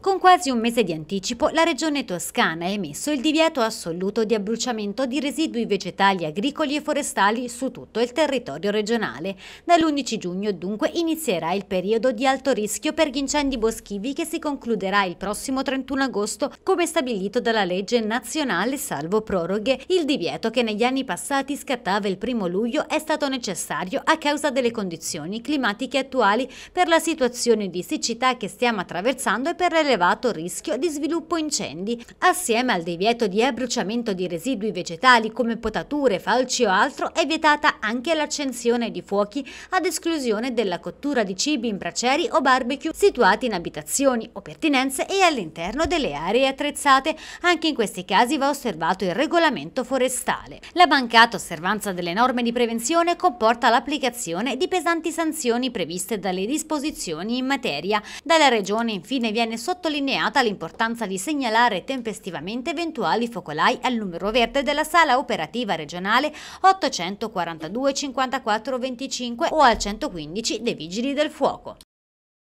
Con quasi un mese di anticipo, la Regione Toscana ha emesso il divieto assoluto di abbruciamento di residui vegetali agricoli e forestali su tutto il territorio regionale. Dall'11 giugno, dunque, inizierà il periodo di alto rischio per gli incendi boschivi che si concluderà il prossimo 31 agosto, come stabilito dalla legge nazionale salvo proroghe. Il divieto che negli anni passati scattava il 1 luglio è stato necessario a causa delle condizioni climatiche attuali per la situazione di siccità che stiamo attraversando e per le elevato rischio di sviluppo incendi, assieme al divieto di abbruciamento di residui vegetali come potature, falci o altro è vietata anche l'accensione di fuochi ad esclusione della cottura di cibi in braceri o barbecue situati in abitazioni o pertinenze e all'interno delle aree attrezzate. Anche in questi casi va osservato il regolamento forestale. La mancata osservanza delle norme di prevenzione comporta l'applicazione di pesanti sanzioni previste dalle disposizioni in materia. Dalla Regione infine viene sottolineato sottolineata l'importanza di segnalare tempestivamente eventuali focolai al numero verde della sala operativa regionale 842 54 25 o al 115 dei Vigili del Fuoco.